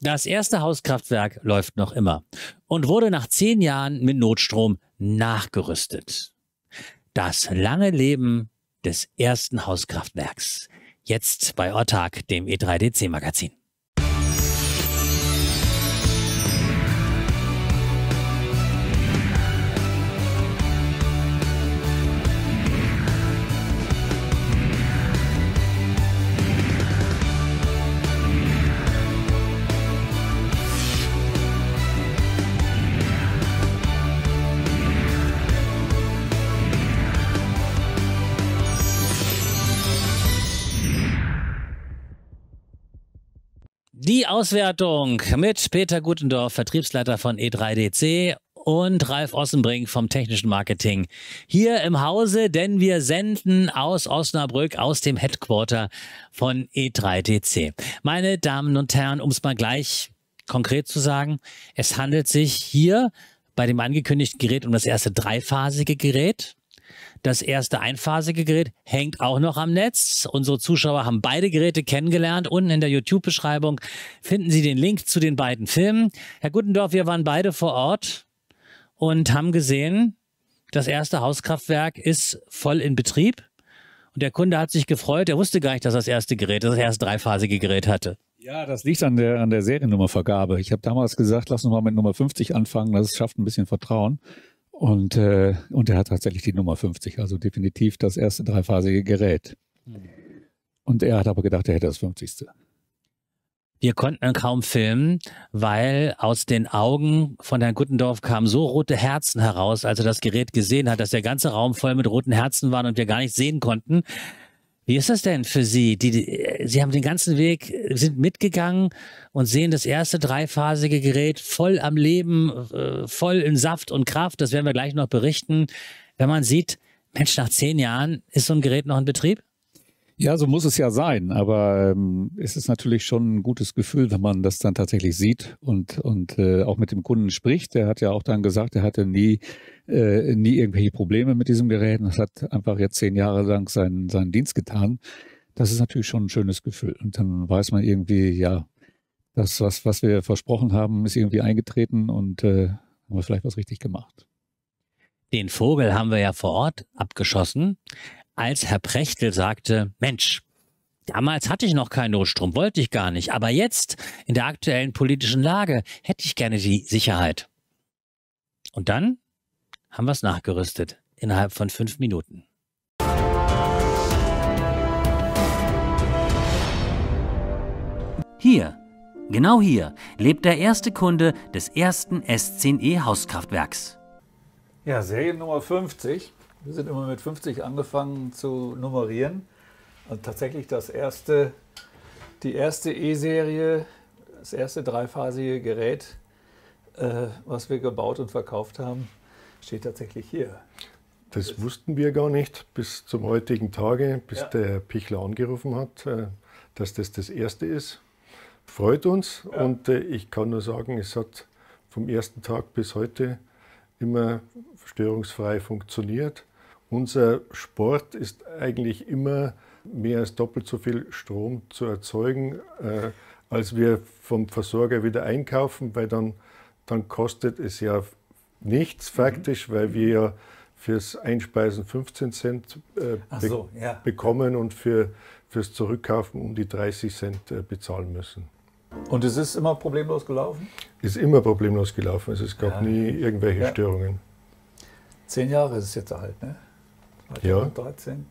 Das erste Hauskraftwerk läuft noch immer und wurde nach zehn Jahren mit Notstrom nachgerüstet. Das lange Leben des ersten Hauskraftwerks. Jetzt bei Ortag, dem E3DC Magazin. Die Auswertung mit Peter Gutendorf, Vertriebsleiter von E3DC und Ralf Ossenbrink vom technischen Marketing hier im Hause, denn wir senden aus Osnabrück, aus dem Headquarter von E3DC. Meine Damen und Herren, um es mal gleich konkret zu sagen, es handelt sich hier bei dem angekündigten Gerät um das erste dreiphasige Gerät. Das erste einphasige Gerät hängt auch noch am Netz. Unsere Zuschauer haben beide Geräte kennengelernt. Unten in der YouTube-Beschreibung finden Sie den Link zu den beiden Filmen. Herr Guttendorf, wir waren beide vor Ort und haben gesehen, das erste Hauskraftwerk ist voll in Betrieb. Und der Kunde hat sich gefreut. Er wusste gar nicht, dass das erste Gerät, das erste dreiphasige Gerät hatte. Ja, das liegt an der, an der Seriennummervergabe. Ich habe damals gesagt, lass uns mal mit Nummer 50 anfangen, das schafft ein bisschen Vertrauen. Und, äh, und er hat tatsächlich die Nummer 50, also definitiv das erste dreiphasige Gerät. Hm. Und er hat aber gedacht, er hätte das 50. Wir konnten kaum filmen, weil aus den Augen von Herrn Guttendorf kamen so rote Herzen heraus, als er das Gerät gesehen hat, dass der ganze Raum voll mit roten Herzen war und wir gar nicht sehen konnten. Wie ist das denn für Sie? Die, die, äh, Sie haben den ganzen Weg, äh, sind mitgegangen und sehen das erste dreiphasige Gerät voll am Leben, äh, voll in Saft und Kraft. Das werden wir gleich noch berichten. Wenn man sieht, Mensch, nach zehn Jahren ist so ein Gerät noch in Betrieb? Ja, so muss es ja sein. Aber ähm, es ist natürlich schon ein gutes Gefühl, wenn man das dann tatsächlich sieht und, und äh, auch mit dem Kunden spricht. Der hat ja auch dann gesagt, er hatte nie äh, nie irgendwelche Probleme mit diesem Gerät. das hat einfach jetzt zehn Jahre lang seinen, seinen Dienst getan. Das ist natürlich schon ein schönes Gefühl. Und dann weiß man irgendwie, ja, das, was, was wir versprochen haben, ist irgendwie eingetreten und äh, haben wir vielleicht was richtig gemacht. Den Vogel haben wir ja vor Ort abgeschossen, als Herr Prechtel sagte, Mensch, Damals hatte ich noch keinen Notstrom, wollte ich gar nicht. Aber jetzt, in der aktuellen politischen Lage, hätte ich gerne die Sicherheit. Und dann haben wir es nachgerüstet innerhalb von fünf Minuten. Hier, genau hier, lebt der erste Kunde des ersten S10E Hauskraftwerks. Ja, Seriennummer 50. Wir sind immer mit 50 angefangen zu nummerieren. Und tatsächlich das erste, die erste E-Serie, das erste dreiphasige Gerät, äh, was wir gebaut und verkauft haben, steht tatsächlich hier. Das, wussten wir gar nicht bis zum heutigen Tage, bis ja. der Pichler angerufen hat, äh, dass das das erste ist. Freut uns ja. und äh, ich kann nur sagen, es hat vom ersten Tag bis heute immer störungsfrei funktioniert. Unser Sport ist eigentlich immer mehr als doppelt so viel Strom zu erzeugen, äh, als wir vom Versorger wieder einkaufen, weil dann, dann kostet es ja nichts mhm. faktisch, mhm. weil wir fürs Einspeisen 15 Cent äh, be so, ja. bekommen und für, fürs Zurückkaufen um die 30 Cent äh, bezahlen müssen. Und es ist immer problemlos gelaufen? Ist immer problemlos gelaufen. Also es gab ja. nie irgendwelche ja. Störungen. Zehn Jahre ist es jetzt alt, ne? Heute ja. 13.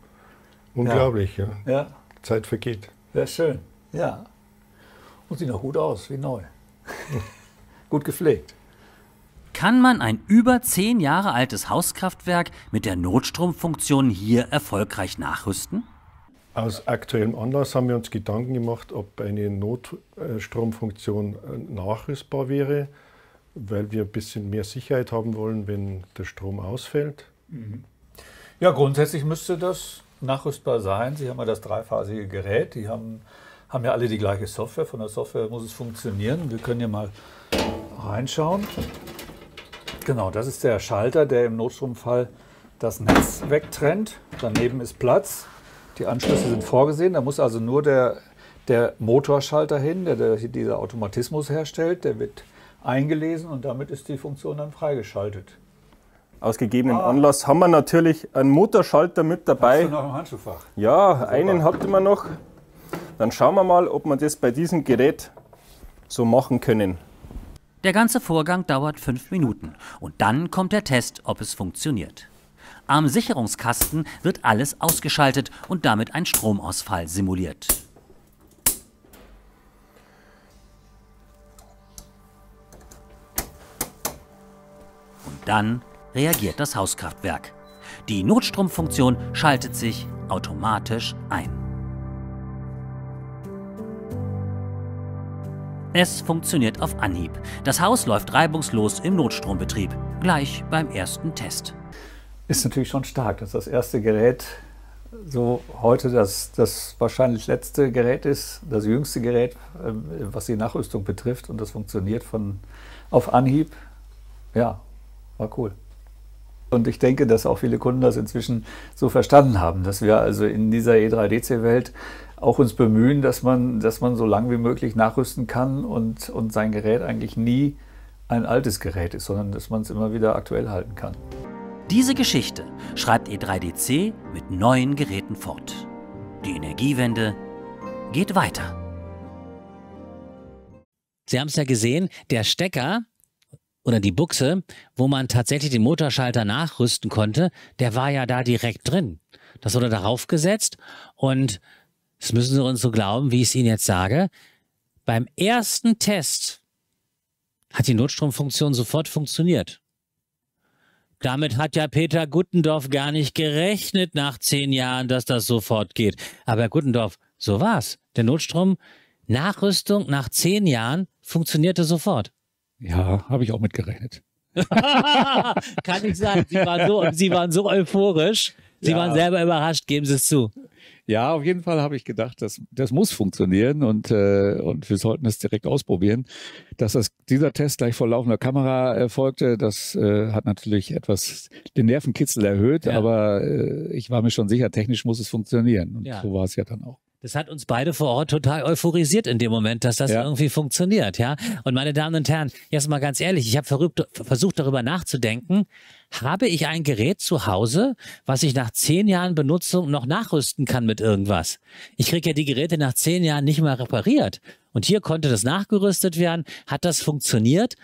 Unglaublich, ja. ja. Zeit vergeht. Sehr schön. Ja. Und sieht noch gut aus, wie neu. gut gepflegt kann man ein über zehn Jahre altes Hauskraftwerk mit der Notstromfunktion hier erfolgreich nachrüsten? Aus aktuellem Anlass haben wir uns Gedanken gemacht, ob eine Notstromfunktion äh, nachrüstbar wäre, weil wir ein bisschen mehr Sicherheit haben wollen, wenn der Strom ausfällt. Mhm. Ja, grundsätzlich müsste das nachrüstbar sein. Sie haben ja das dreiphasige Gerät, die haben, haben ja alle die gleiche Software. Von der Software muss es funktionieren. Wir können ja mal reinschauen. Genau, das ist der Schalter, der im Notstromfall das Netz wegtrennt. Daneben ist Platz. Die Anschlüsse sind vorgesehen. Da muss also nur der, der Motorschalter hin, der, der dieser Automatismus herstellt. Der wird eingelesen und damit ist die Funktion dann freigeschaltet. Aus gegebenem ah. Anlass haben wir natürlich einen Motorschalter mit dabei. Hast du noch im Handschuhfach? Ja, Super. einen hatten wir noch. Dann schauen wir mal, ob wir das bei diesem Gerät so machen können. Der ganze Vorgang dauert fünf Minuten und dann kommt der Test, ob es funktioniert. Am Sicherungskasten wird alles ausgeschaltet und damit ein Stromausfall simuliert. Und dann reagiert das Hauskraftwerk. Die Notstromfunktion schaltet sich automatisch ein. Es funktioniert auf Anhieb. Das Haus läuft reibungslos im Notstrombetrieb, gleich beim ersten Test. Ist natürlich schon stark, dass das erste Gerät so heute das, das wahrscheinlich letzte Gerät ist, das jüngste Gerät, äh, was die Nachrüstung betrifft. Und das funktioniert von auf Anhieb. Ja, war cool. Und ich denke, dass auch viele Kunden das inzwischen so verstanden haben, dass wir also in dieser E3DC-Welt auch uns bemühen, dass man, dass man so lang wie möglich nachrüsten kann und, und sein Gerät eigentlich nie ein altes Gerät ist, sondern dass man es immer wieder aktuell halten kann. Diese Geschichte schreibt E3DC mit neuen Geräten fort. Die Energiewende geht weiter. Sie haben es ja gesehen, der Stecker oder die Buchse, wo man tatsächlich den Motorschalter nachrüsten konnte, der war ja da direkt drin. Das wurde darauf gesetzt und das müssen Sie uns so glauben, wie ich es Ihnen jetzt sage, beim ersten Test hat die Notstromfunktion sofort funktioniert. Damit hat ja Peter Guttendorf gar nicht gerechnet nach zehn Jahren, dass das sofort geht. Aber Herr Guttendorf, so war's. Der Notstrom Nachrüstung nach zehn Jahren funktionierte sofort. Ja, habe ich auch mitgerechnet. Kann ich sagen, Sie waren so, Sie waren so euphorisch. Sie ja. waren selber überrascht, geben Sie es zu. Ja, auf jeden Fall habe ich gedacht, das, das muss funktionieren und, äh, und wir sollten es direkt ausprobieren. Dass das, dieser Test gleich vor laufender Kamera erfolgte, äh, das äh, hat natürlich etwas den Nervenkitzel erhöht, ja. aber äh, ich war mir schon sicher, technisch muss es funktionieren. Und ja. so war es ja dann auch. Das hat uns beide vor Ort total euphorisiert in dem Moment, dass das ja. irgendwie funktioniert, ja. Und meine Damen und Herren, jetzt mal ganz ehrlich, ich habe versucht darüber nachzudenken, habe ich ein Gerät zu Hause, was ich nach zehn Jahren Benutzung noch nachrüsten kann mit irgendwas? Ich kriege ja die Geräte nach zehn Jahren nicht mehr repariert. Und hier konnte das nachgerüstet werden, hat das funktioniert.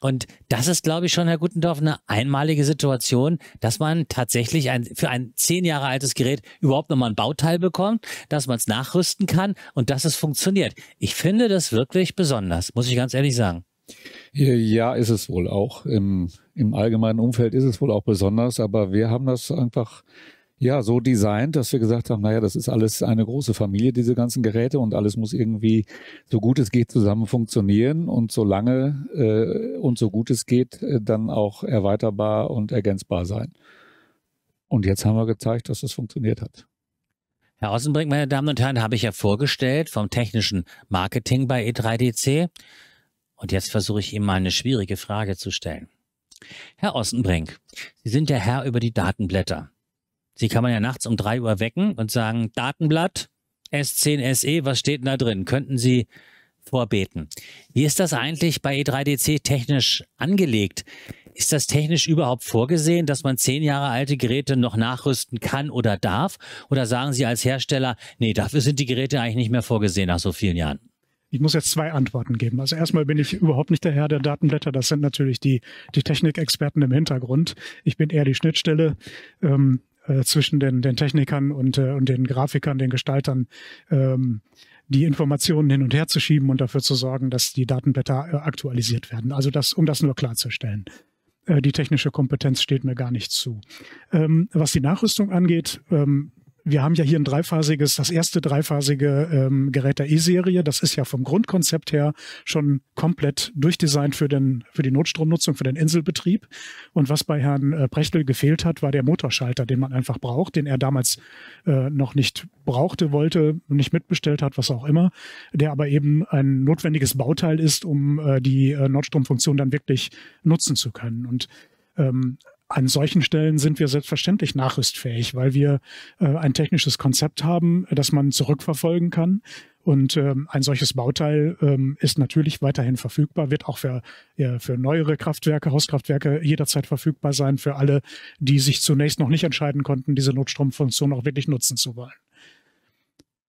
Und das ist, glaube ich, schon, Herr Gutendorf, eine einmalige Situation, dass man tatsächlich ein, für ein zehn Jahre altes Gerät überhaupt nochmal ein Bauteil bekommt, dass man es nachrüsten kann und dass es funktioniert. Ich finde das wirklich besonders, muss ich ganz ehrlich sagen. Ja, ist es wohl auch. Im, Im allgemeinen Umfeld ist es wohl auch besonders, aber wir haben das einfach ja, so designt, dass wir gesagt haben, naja, das ist alles eine große Familie, diese ganzen Geräte und alles muss irgendwie so gut es geht zusammen funktionieren und so lange äh, und so gut es geht äh, dann auch erweiterbar und ergänzbar sein. Und jetzt haben wir gezeigt, dass das funktioniert hat. Herr Außenbrink, meine Damen und Herren, habe ich ja vorgestellt vom technischen Marketing bei E3DC. Und jetzt versuche ich ihm mal eine schwierige Frage zu stellen. Herr Ostenbrink, Sie sind der Herr über die Datenblätter. Sie kann man ja nachts um 3 Uhr wecken und sagen, Datenblatt S10 SE, was steht denn da drin? Könnten Sie vorbeten? Wie ist das eigentlich bei E3DC technisch angelegt? Ist das technisch überhaupt vorgesehen, dass man zehn Jahre alte Geräte noch nachrüsten kann oder darf? Oder sagen Sie als Hersteller, nee, dafür sind die Geräte eigentlich nicht mehr vorgesehen nach so vielen Jahren? Ich muss jetzt zwei Antworten geben. Also erstmal bin ich überhaupt nicht der Herr der Datenblätter. Das sind natürlich die, die Technikexperten im Hintergrund. Ich bin eher die Schnittstelle. Ähm, äh, zwischen den, den Technikern und, äh, und den Grafikern, den Gestaltern, ähm, die Informationen hin und her zu schieben und dafür zu sorgen, dass die Datenblätter äh, aktualisiert werden. Also das, um das nur klarzustellen. Äh, die technische Kompetenz steht mir gar nicht zu. Ähm, was die Nachrüstung angeht, ähm, wir haben ja hier ein dreiphasiges, das erste dreiphasige ähm, Gerät der E-Serie. Das ist ja vom Grundkonzept her schon komplett durchdesignt für, den, für die Notstromnutzung, für den Inselbetrieb. Und was bei Herrn äh, Prechtel gefehlt hat, war der Motorschalter, den man einfach braucht, den er damals äh, noch nicht brauchte, wollte, nicht mitbestellt hat, was auch immer, der aber eben ein notwendiges Bauteil ist, um äh, die äh, Nordstromfunktion dann wirklich nutzen zu können. Und ähm, an solchen Stellen sind wir selbstverständlich nachrüstfähig, weil wir äh, ein technisches Konzept haben, das man zurückverfolgen kann. Und ähm, ein solches Bauteil ähm, ist natürlich weiterhin verfügbar, wird auch für, äh, für neuere Kraftwerke, Hauskraftwerke jederzeit verfügbar sein, für alle, die sich zunächst noch nicht entscheiden konnten, diese Notstromfunktion auch wirklich nutzen zu wollen.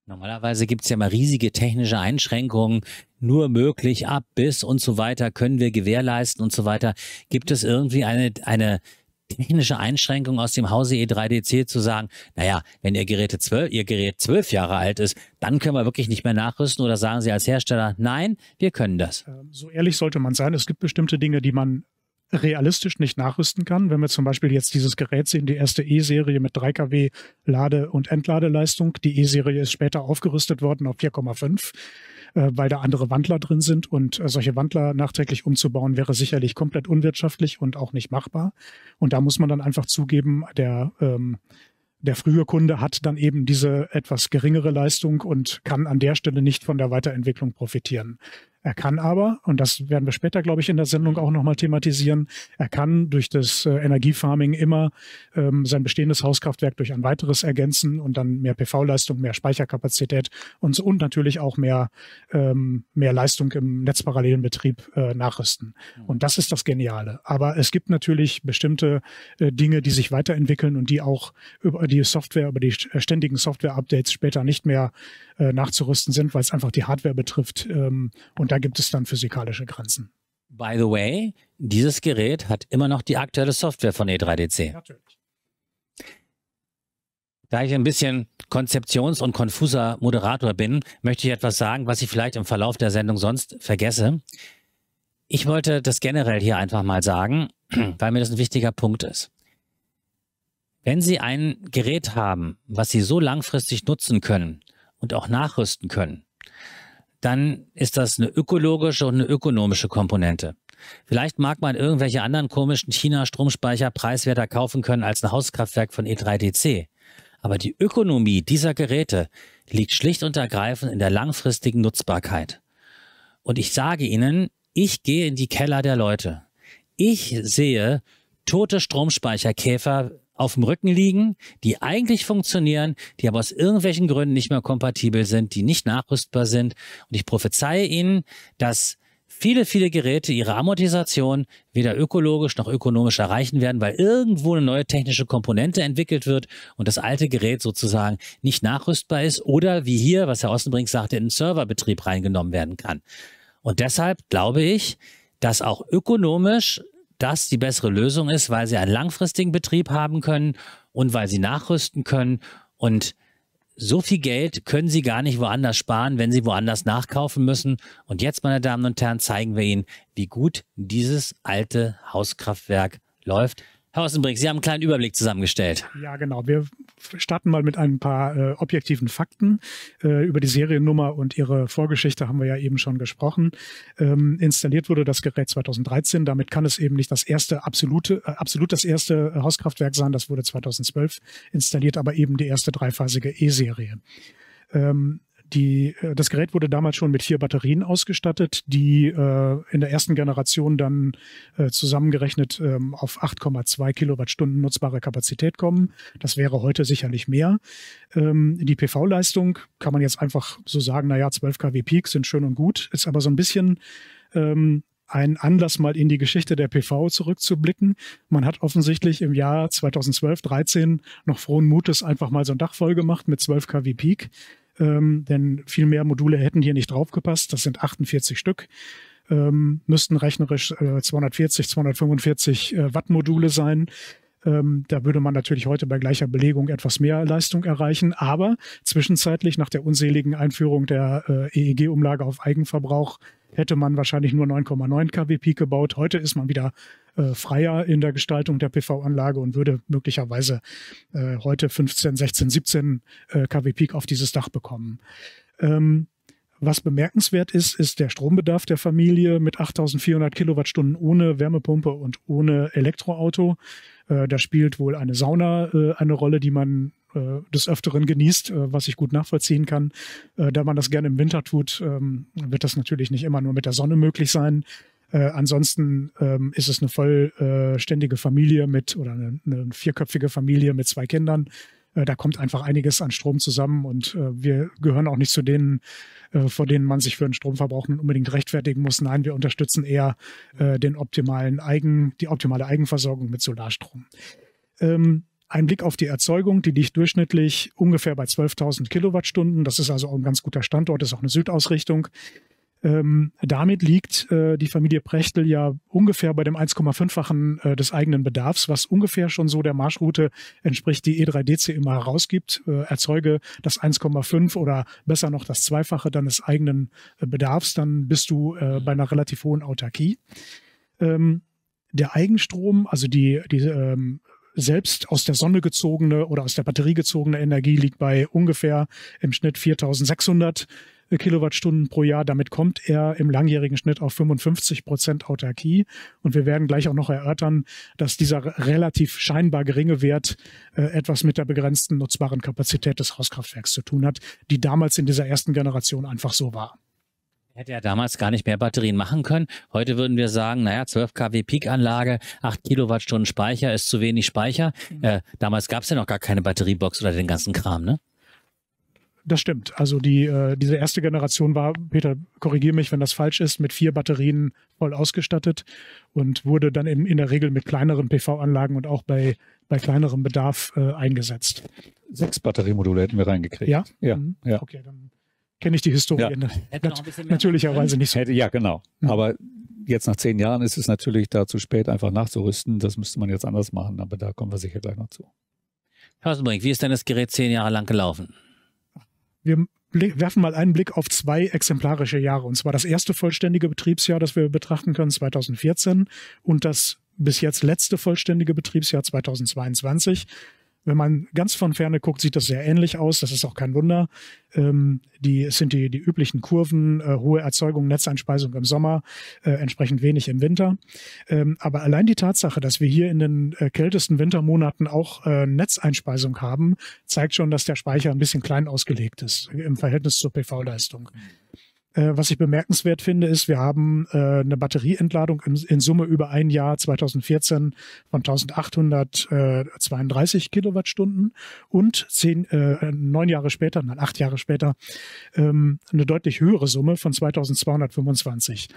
Normalerweise gibt es ja mal riesige technische Einschränkungen, nur möglich ab bis und so weiter können wir gewährleisten und so weiter. Gibt es irgendwie eine, eine technische Einschränkung aus dem Hause E3DC zu sagen, naja, wenn ihr, Geräte zwölf, ihr Gerät zwölf Jahre alt ist, dann können wir wirklich nicht mehr nachrüsten oder sagen sie als Hersteller, nein, wir können das. Ähm, so ehrlich sollte man sein. Es gibt bestimmte Dinge, die man realistisch nicht nachrüsten kann. Wenn wir zum Beispiel jetzt dieses Gerät sehen, die erste E-Serie mit 3 kW Lade- und Entladeleistung. Die E-Serie ist später aufgerüstet worden auf 4,5 äh, weil da andere Wandler drin sind. Und äh, solche Wandler nachträglich umzubauen, wäre sicherlich komplett unwirtschaftlich und auch nicht machbar. Und da muss man dann einfach zugeben, der ähm, der frühe Kunde hat dann eben diese etwas geringere Leistung und kann an der Stelle nicht von der Weiterentwicklung profitieren. Er kann aber, und das werden wir später, glaube ich, in der Sendung auch nochmal thematisieren, er kann durch das äh, Energiefarming immer ähm, sein bestehendes Hauskraftwerk durch ein weiteres ergänzen und dann mehr PV-Leistung, mehr Speicherkapazität und, und natürlich auch mehr, ähm, mehr Leistung im netzparallelen Betrieb äh, nachrüsten. Mhm. Und das ist das Geniale. Aber es gibt natürlich bestimmte äh, Dinge, die sich weiterentwickeln und die auch über die Software, über die äh, ständigen Software-Updates später nicht mehr äh, nachzurüsten sind, weil es einfach die Hardware betrifft. Ähm, und da gibt es dann physikalische Grenzen. By the way, dieses Gerät hat immer noch die aktuelle Software von E3DC. Natürlich. Da ich ein bisschen konzeptions- und konfuser Moderator bin, möchte ich etwas sagen, was ich vielleicht im Verlauf der Sendung sonst vergesse. Ich wollte das generell hier einfach mal sagen, weil mir das ein wichtiger Punkt ist. Wenn Sie ein Gerät haben, was Sie so langfristig nutzen können und auch nachrüsten können, dann ist das eine ökologische und eine ökonomische Komponente. Vielleicht mag man irgendwelche anderen komischen China-Stromspeicher preiswerter kaufen können als ein Hauskraftwerk von E3DC. Aber die Ökonomie dieser Geräte liegt schlicht und ergreifend in der langfristigen Nutzbarkeit. Und ich sage Ihnen, ich gehe in die Keller der Leute. Ich sehe tote Stromspeicherkäfer auf dem Rücken liegen, die eigentlich funktionieren, die aber aus irgendwelchen Gründen nicht mehr kompatibel sind, die nicht nachrüstbar sind. Und ich prophezeie Ihnen, dass viele, viele Geräte ihre Amortisation weder ökologisch noch ökonomisch erreichen werden, weil irgendwo eine neue technische Komponente entwickelt wird und das alte Gerät sozusagen nicht nachrüstbar ist oder wie hier, was Herr Ossenbrink sagte, in den Serverbetrieb reingenommen werden kann. Und deshalb glaube ich, dass auch ökonomisch das die bessere Lösung ist, weil sie einen langfristigen Betrieb haben können und weil sie nachrüsten können. Und so viel Geld können sie gar nicht woanders sparen, wenn sie woanders nachkaufen müssen. Und jetzt, meine Damen und Herren, zeigen wir Ihnen, wie gut dieses alte Hauskraftwerk läuft. Herr Sie haben einen kleinen Überblick zusammengestellt. Ja, genau. Wir starten mal mit ein paar äh, objektiven Fakten. Äh, über die Seriennummer und ihre Vorgeschichte haben wir ja eben schon gesprochen. Ähm, installiert wurde das Gerät 2013. Damit kann es eben nicht das erste absolute, äh, absolut das erste Hauskraftwerk sein. Das wurde 2012 installiert, aber eben die erste dreiphasige E-Serie. Ähm, die, äh, das Gerät wurde damals schon mit vier Batterien ausgestattet, die äh, in der ersten Generation dann äh, zusammengerechnet äh, auf 8,2 Kilowattstunden nutzbare Kapazität kommen. Das wäre heute sicherlich mehr. Ähm, die PV-Leistung kann man jetzt einfach so sagen, naja, 12 kW Peak sind schön und gut, ist aber so ein bisschen ähm, ein Anlass, mal in die Geschichte der PV zurückzublicken. Man hat offensichtlich im Jahr 2012, 2013 noch frohen Mutes einfach mal so ein Dach voll gemacht mit 12 kW Peak ähm, denn viel mehr Module hätten hier nicht draufgepasst. Das sind 48 Stück, ähm, müssten rechnerisch äh, 240, 245 äh, Watt Module sein. Ähm, da würde man natürlich heute bei gleicher Belegung etwas mehr Leistung erreichen. Aber zwischenzeitlich nach der unseligen Einführung der äh, EEG-Umlage auf Eigenverbrauch hätte man wahrscheinlich nur 9,9 kW Peak gebaut. Heute ist man wieder äh, freier in der Gestaltung der PV-Anlage und würde möglicherweise äh, heute 15, 16, 17 äh, kW Peak auf dieses Dach bekommen. Ähm, was bemerkenswert ist, ist der Strombedarf der Familie mit 8400 Kilowattstunden ohne Wärmepumpe und ohne Elektroauto. Äh, da spielt wohl eine Sauna äh, eine Rolle, die man äh, des Öfteren genießt, äh, was ich gut nachvollziehen kann. Äh, da man das gerne im Winter tut, ähm, wird das natürlich nicht immer nur mit der Sonne möglich sein. Äh, ansonsten ähm, ist es eine vollständige Familie mit oder eine, eine vierköpfige Familie mit zwei Kindern da kommt einfach einiges an Strom zusammen und äh, wir gehören auch nicht zu denen, äh, vor denen man sich für den Stromverbrauch nun unbedingt rechtfertigen muss. Nein, wir unterstützen eher äh, den optimalen Eigen, die optimale Eigenversorgung mit Solarstrom. Ähm, ein Blick auf die Erzeugung, die liegt durchschnittlich ungefähr bei 12.000 Kilowattstunden. Das ist also auch ein ganz guter Standort, ist auch eine Südausrichtung. Ähm, damit liegt äh, die Familie Prechtel ja ungefähr bei dem 1,5-fachen äh, des eigenen Bedarfs, was ungefähr schon so der Marschroute entspricht, die E3DC immer herausgibt. Äh, erzeuge das 1,5 oder besser noch das Zweifache deines eigenen äh, Bedarfs, dann bist du äh, mhm. bei einer relativ hohen Autarkie. Ähm, der Eigenstrom, also die, die ähm, selbst aus der Sonne gezogene oder aus der Batterie gezogene Energie liegt bei ungefähr im Schnitt 4600 Kilowattstunden pro Jahr. Damit kommt er im langjährigen Schnitt auf 55 Prozent Autarkie. Und wir werden gleich auch noch erörtern, dass dieser relativ scheinbar geringe Wert äh, etwas mit der begrenzten nutzbaren Kapazität des Hauskraftwerks zu tun hat, die damals in dieser ersten Generation einfach so war. Hätte er damals gar nicht mehr Batterien machen können. Heute würden wir sagen, naja, 12 kW Peak-Anlage, 8 Kilowattstunden Speicher ist zu wenig Speicher. Mhm. Äh, damals gab es ja noch gar keine Batteriebox oder den ganzen Kram, ne? Das stimmt. Also die, äh, diese erste Generation war, Peter, korrigiere mich, wenn das falsch ist, mit vier Batterien voll ausgestattet und wurde dann in, in der Regel mit kleineren PV-Anlagen und auch bei, bei kleinerem Bedarf äh, eingesetzt. Sechs Batteriemodule hätten wir reingekriegt. Ja? Ja. Mhm. ja. Okay, dann kenne ich die Historie ja. ne, nat natürlicherweise nicht so. Hätte, ja, genau. Mhm. Aber jetzt nach zehn Jahren ist es natürlich da zu spät, einfach nachzurüsten. Das müsste man jetzt anders machen, aber da kommen wir sicher gleich noch zu. Herr Rosenbrink, wie ist denn das Gerät zehn Jahre lang gelaufen? wir werfen mal einen Blick auf zwei exemplarische Jahre, und zwar das erste vollständige Betriebsjahr, das wir betrachten können, 2014, und das bis jetzt letzte vollständige Betriebsjahr 2022. Wenn man ganz von ferne guckt, sieht das sehr ähnlich aus. Das ist auch kein Wunder. Ähm, die es sind die, die üblichen Kurven, äh, hohe Erzeugung, Netzeinspeisung im Sommer, äh, entsprechend wenig im Winter. Ähm, aber allein die Tatsache, dass wir hier in den äh, kältesten Wintermonaten auch äh, Netzeinspeisung haben, zeigt schon, dass der Speicher ein bisschen klein ausgelegt ist im Verhältnis zur PV-Leistung. Mhm. Äh, was ich bemerkenswert finde, ist, wir haben äh, eine Batterieentladung in, in, Summe über ein Jahr 2014 von 1832 Kilowattstunden und zehn, äh, neun Jahre später, nein, acht Jahre später, ähm, eine deutlich höhere Summe von 2225.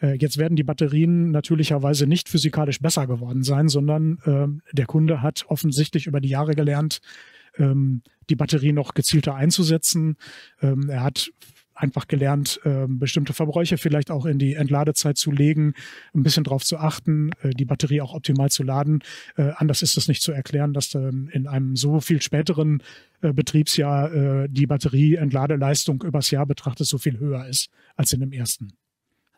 Äh, jetzt werden die Batterien natürlicherweise nicht physikalisch besser geworden sein, sondern ähm, der Kunde hat offensichtlich über die Jahre gelernt, ähm, die Batterie noch gezielter einzusetzen. Ähm, er hat einfach gelernt, äh, bestimmte Verbräuche vielleicht auch in die Entladezeit zu legen, ein bisschen drauf zu achten, äh, die Batterie auch optimal zu laden. Äh, anders ist es nicht zu erklären, dass ähm, in einem so viel späteren äh, Betriebsjahr äh, die Batterieentladeleistung übers Jahr betrachtet so viel höher ist als in dem ersten.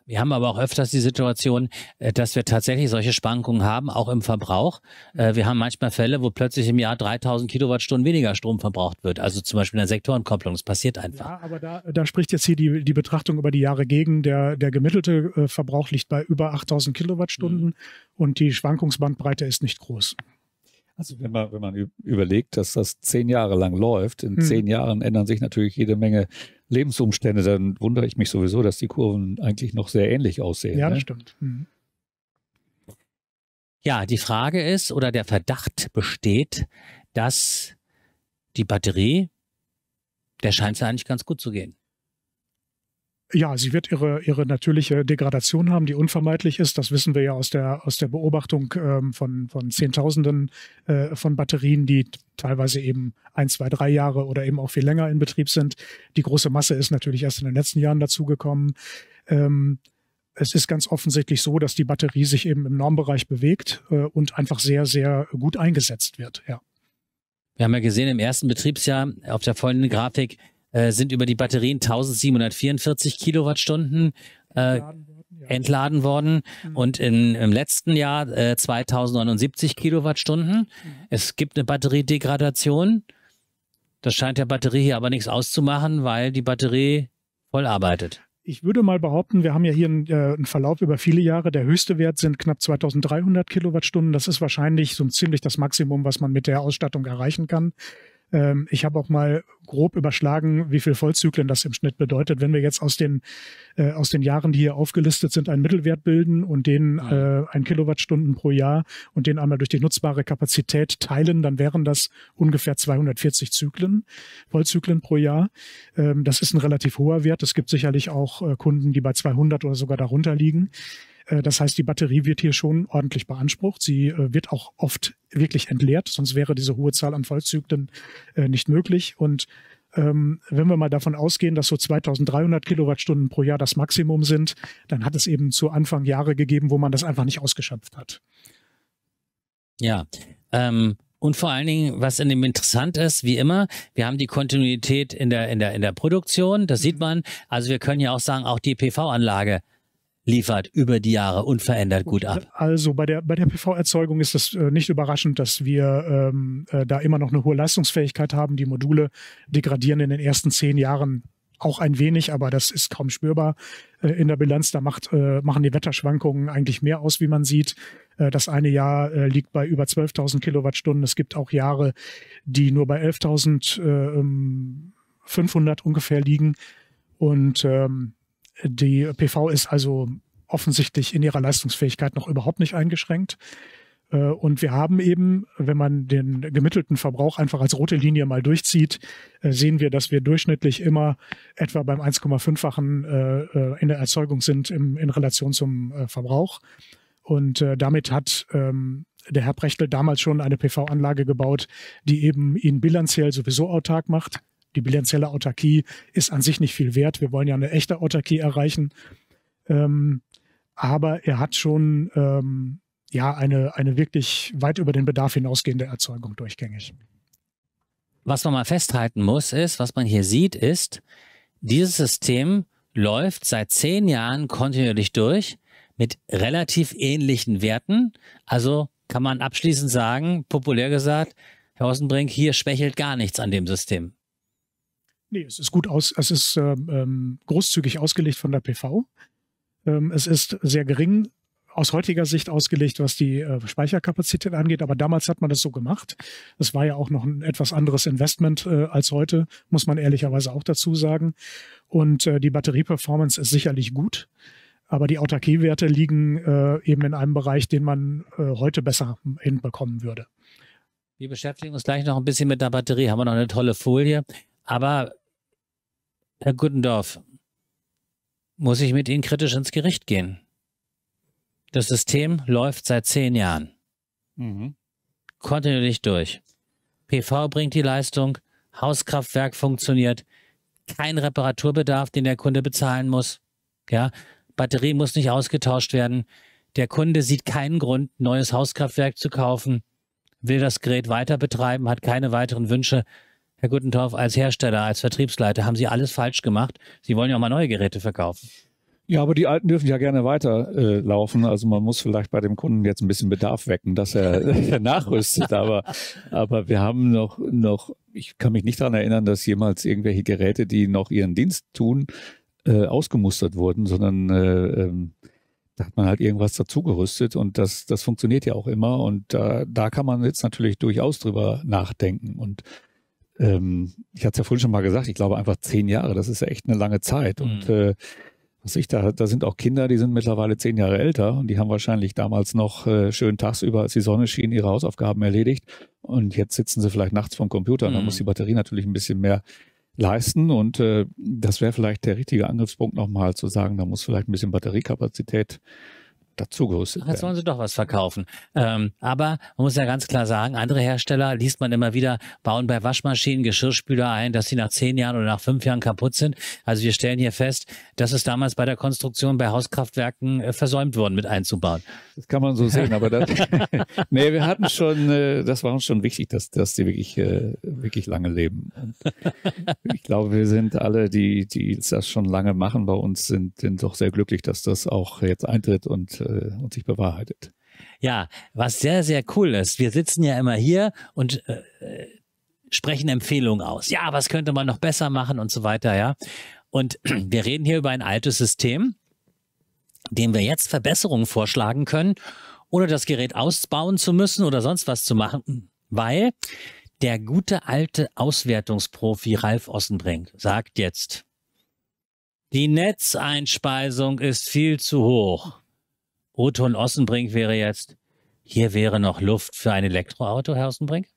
Wir haben aber auch öfters die Situation, äh, dass wir tatsächlich solche Spankungen haben, auch im Verbrauch. Mhm. Äh, wir haben manchmal Fälle, wo plötzlich im Jahr 3000 Kilowattstunden weniger Strom verbraucht wird. Also zum Beispiel in der Sektorenkopplung. Das passiert einfach. Ja, aber da, da spricht jetzt hier die, die Betrachtung über die Jahre gegen. Der, der gemittelte äh, Verbrauch liegt bei über 8000 Kilowattstunden mhm. und die Schwankungsbandbreite ist nicht groß. Also wenn man, wenn man überlegt, dass das zehn Jahre lang läuft, in mhm. zehn Jahren ändern sich natürlich jede Menge Lebensumstände, dann wundere ich mich sowieso, dass die Kurven eigentlich noch sehr ähnlich aussehen. Ja, ne? das stimmt. Mhm. Ja, die Frage ist oder der Verdacht besteht, dass die Batterie, der scheint es eigentlich ganz gut zu gehen ja, sie wird ihre, ihre natürliche Degradation haben, die unvermeidlich ist. Das wissen wir ja aus der, aus der Beobachtung ähm, von, von Zehntausenden äh, von Batterien, die teilweise eben ein, zwei, drei Jahre oder eben auch viel länger in Betrieb sind. Die große Masse ist natürlich erst in den letzten Jahren dazugekommen. Ähm, es ist ganz offensichtlich so, dass die Batterie sich eben im Normbereich bewegt äh, und einfach sehr, sehr gut eingesetzt wird. Ja. Wir haben ja gesehen, im ersten Betriebsjahr auf der folgenden Grafik äh, sind über die Batterien 1744 Kilowattstunden äh, entladen worden mhm. und in, im letzten Jahr äh, 2079 Kilowattstunden. Mhm. Es gibt eine Batteriedegradation. Das scheint der Batterie hier aber nichts auszumachen, weil die Batterie voll arbeitet. Ich würde mal behaupten, wir haben ja hier einen, äh, einen Verlauf über viele Jahre. Der höchste Wert sind knapp 2300 Kilowattstunden. Das ist wahrscheinlich so ziemlich das Maximum, was man mit der Ausstattung erreichen kann. Ähm, ich habe auch mal grob überschlagen, wie viel Vollzyklen das im Schnitt bedeutet. Wenn wir jetzt aus den, äh, aus den Jahren, die hier aufgelistet sind, einen Mittelwert bilden und den ah. äh, ein Kilowattstunden pro Jahr und den einmal durch die nutzbare Kapazität teilen, dann wären das ungefähr 240 Zyklen, Vollzyklen pro Jahr. Ähm, das ist ein relativ hoher Wert. Es gibt sicherlich auch äh, Kunden, die bei 200 oder sogar darunter liegen. Äh, das heißt, die Batterie wird hier schon ordentlich beansprucht. Sie äh, wird auch oft wirklich entleert, sonst wäre diese hohe Zahl an Vollzügen äh, nicht möglich. Und ähm, wenn wir mal davon ausgehen, dass so 2300 Kilowattstunden pro Jahr das Maximum sind, dann hat es eben zu Anfang Jahre gegeben, wo man das einfach nicht ausgeschöpft hat. Ja, ähm, und vor allen Dingen, was in dem interessant ist, wie immer, wir haben die Kontinuität in der, in der, in der Produktion, das sieht mhm. man. Also wir können ja auch sagen, auch die PV-Anlage liefert über die Jahre unverändert gut ab. Also bei der, bei der PV-Erzeugung ist es äh, nicht überraschend, dass wir ähm, äh, da immer noch eine hohe Leistungsfähigkeit haben. Die Module degradieren in den ersten zehn Jahren auch ein wenig, aber das ist kaum spürbar äh, in der Bilanz. Da macht, äh, machen die Wetterschwankungen eigentlich mehr aus, wie man sieht. Äh, das eine Jahr äh, liegt bei über 12.000 Kilowattstunden. Es gibt auch Jahre, die nur bei 11.500 ähm, ungefähr liegen. Und ähm, die PV ist also offensichtlich in ihrer Leistungsfähigkeit noch überhaupt nicht eingeschränkt. Äh, und wir haben eben, wenn man den gemittelten Verbrauch einfach als rote Linie mal durchzieht, äh, sehen wir, dass wir durchschnittlich immer etwa beim 1,5-fachen äh, in der Erzeugung sind in Relation zum Verbrauch. Und damit hat ähm, der Herr Prechtel damals schon eine PV-Anlage gebaut, die eben ihn bilanziell sowieso autark macht die bilanzielle Autarkie ist an sich nicht viel wert. Wir wollen ja eine echte Autarkie erreichen. Ähm, aber er hat schon ähm, ja eine, eine wirklich weit über den Bedarf hinausgehende Erzeugung durchgängig. Was man mal festhalten muss, ist, was man hier sieht, ist, dieses System läuft seit zehn Jahren kontinuierlich durch mit relativ ähnlichen Werten. Also kann man abschließend sagen, populär gesagt, Herr Ostenbrink, hier schwächelt gar nichts an dem System. Nee, es ist gut aus, es ist ähm, ähm großzügig ausgelegt von der PV. Ähm, es ist sehr gering aus heutiger Sicht ausgelegt, was die äh, Speicherkapazität angeht, aber damals hat man das so gemacht. Es war ja auch noch ein etwas anderes Investment äh, als heute, muss man ehrlicherweise auch dazu sagen. Und äh, die Batterieperformance ist sicherlich gut. Aber die Autarkiewerte liegen äh, eben in einem Bereich, den man äh, heute besser hinbekommen würde. Wir beschäftigen uns gleich noch ein bisschen mit der Batterie, haben wir noch eine tolle Folie. Aber Herr Guttendorf, muss ich mit Ihnen kritisch ins Gericht gehen? Das System läuft seit zehn Jahren. Mhm. Kontinuierlich durch. PV bringt die Leistung, Hauskraftwerk funktioniert, kein Reparaturbedarf, den der Kunde bezahlen muss. Ja, Batterie muss nicht ausgetauscht werden. Der Kunde sieht keinen Grund, neues Hauskraftwerk zu kaufen, will das Gerät weiter betreiben, hat keine weiteren Wünsche. Herr Guttentorf, als Hersteller, als Vertriebsleiter haben Sie alles falsch gemacht. Sie wollen ja auch mal neue Geräte verkaufen. Ja, aber die alten dürfen ja gerne weiterlaufen. Äh, also man muss vielleicht bei dem Kunden jetzt ein bisschen Bedarf wecken, dass er nachrüstet. Aber, aber wir haben noch, noch, ich kann mich nicht daran erinnern, dass jemals irgendwelche Geräte, die noch ihren Dienst tun, äh, ausgemustert wurden, sondern äh, ähm, da hat man halt irgendwas dazugerüstet und das, das funktioniert ja auch immer. Und da, da kann man jetzt natürlich durchaus drüber nachdenken. Und ähm, ich hatte es ja vorhin schon mal gesagt, ich glaube einfach zehn Jahre, das ist ja echt eine lange Zeit. Und mhm. äh, was ich da, da sind auch Kinder, die sind mittlerweile zehn Jahre älter und die haben wahrscheinlich damals noch äh, schön tagsüber, als die Sonne schien, ihre Hausaufgaben erledigt. Und jetzt sitzen sie vielleicht nachts vom Computer. Mhm. Da muss die Batterie natürlich ein bisschen mehr leisten. Und äh, das wäre vielleicht der richtige Angriffspunkt nochmal zu sagen, da muss vielleicht ein bisschen Batteriekapazität dazu gerüstet Jetzt wollen sie doch was verkaufen. Ähm, aber man muss ja ganz klar sagen, andere Hersteller liest man immer wieder, bauen bei Waschmaschinen, Geschirrspüler ein, dass sie nach zehn Jahren oder nach fünf Jahren kaputt sind. Also wir stellen hier fest, dass es damals bei der Konstruktion bei Hauskraftwerken äh, versäumt worden, mit einzubauen. Das kann man so sehen, aber das, nee, wir hatten schon, äh, das war uns schon wichtig, dass, dass die wirklich, äh, wirklich lange leben. Und ich glaube, wir sind alle, die, die das schon lange machen bei uns, sind, sind doch sehr glücklich, dass das auch jetzt eintritt und äh, äh, und sich bewahrheitet. Ja, was sehr, sehr cool ist. Wir sitzen ja immer hier und äh, sprechen Empfehlungen aus. Ja, was könnte man noch besser machen und so weiter, ja. Und wir reden hier über ein altes System, dem wir jetzt Verbesserungen vorschlagen können, ohne das Gerät ausbauen zu müssen oder sonst was zu machen, weil der gute alte Auswertungsprofi Ralf Ossenbrink sagt jetzt, die Netzeinspeisung ist viel zu hoch. Oton Ossenbrink wäre jetzt, hier wäre noch Luft für ein Elektroauto, Herr Ossenbrink?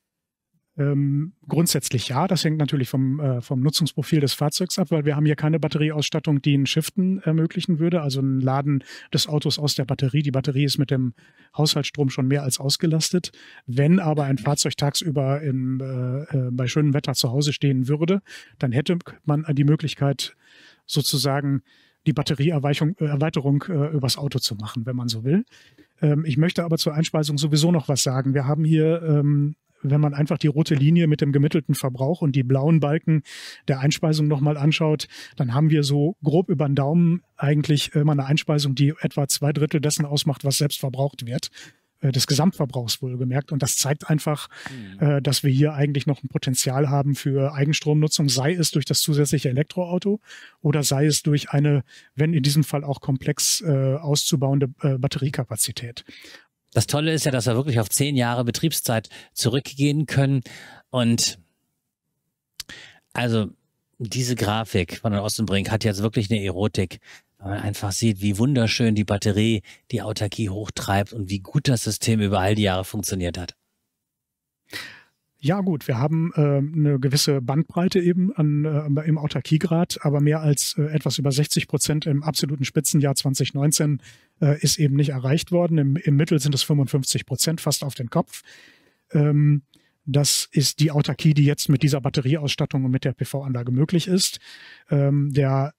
Ähm, grundsätzlich ja, das hängt natürlich vom, äh, vom Nutzungsprofil des Fahrzeugs ab, weil wir haben hier keine Batterieausstattung, die ein Shiften ermöglichen würde, also ein Laden des Autos aus der Batterie. Die Batterie ist mit dem Haushaltsstrom schon mehr als ausgelastet. Wenn aber ein Fahrzeug tagsüber im, äh, äh, bei schönem Wetter zu Hause stehen würde, dann hätte man die Möglichkeit sozusagen die Batterieerweiterung äh, äh, übers Auto zu machen, wenn man so will. Ähm, ich möchte aber zur Einspeisung sowieso noch was sagen. Wir haben hier ähm, wenn man einfach die rote Linie mit dem gemittelten Verbrauch und die blauen Balken der Einspeisung nochmal anschaut, dann haben wir so grob über den Daumen eigentlich immer eine Einspeisung, die etwa zwei Drittel dessen ausmacht, was selbst verbraucht wird. Äh, des Gesamtverbrauchs wohlgemerkt. Und das zeigt einfach, mhm. Äh, dass wir hier eigentlich noch ein Potenzial haben für Eigenstromnutzung, sei es durch das zusätzliche Elektroauto oder sei es durch eine, wenn in diesem Fall auch komplex äh, auszubauende Batteriekapazität. Das Tolle ist ja, dass wir wirklich auf zehn Jahre Betriebszeit zurückgehen können. Und also diese Grafik von Ostenbrink hat jetzt wirklich eine Erotik weil man einfach sieht, wie wunderschön die Batterie die Autarkie hochtreibt und wie gut das System über all die Jahre funktioniert hat. Ja gut, wir haben äh, eine gewisse Bandbreite eben an, äh, im Autarkiegrad, aber mehr als äh, etwas über 60 Prozent im absoluten Spitzenjahr 2019 äh, ist eben nicht erreicht worden. Im, Im, Mittel sind es 55 Prozent, fast auf den Kopf. Ähm, das ist die Autarkie, die jetzt mit dieser Batterieausstattung und mit der PV-Anlage möglich ist. Ähm, der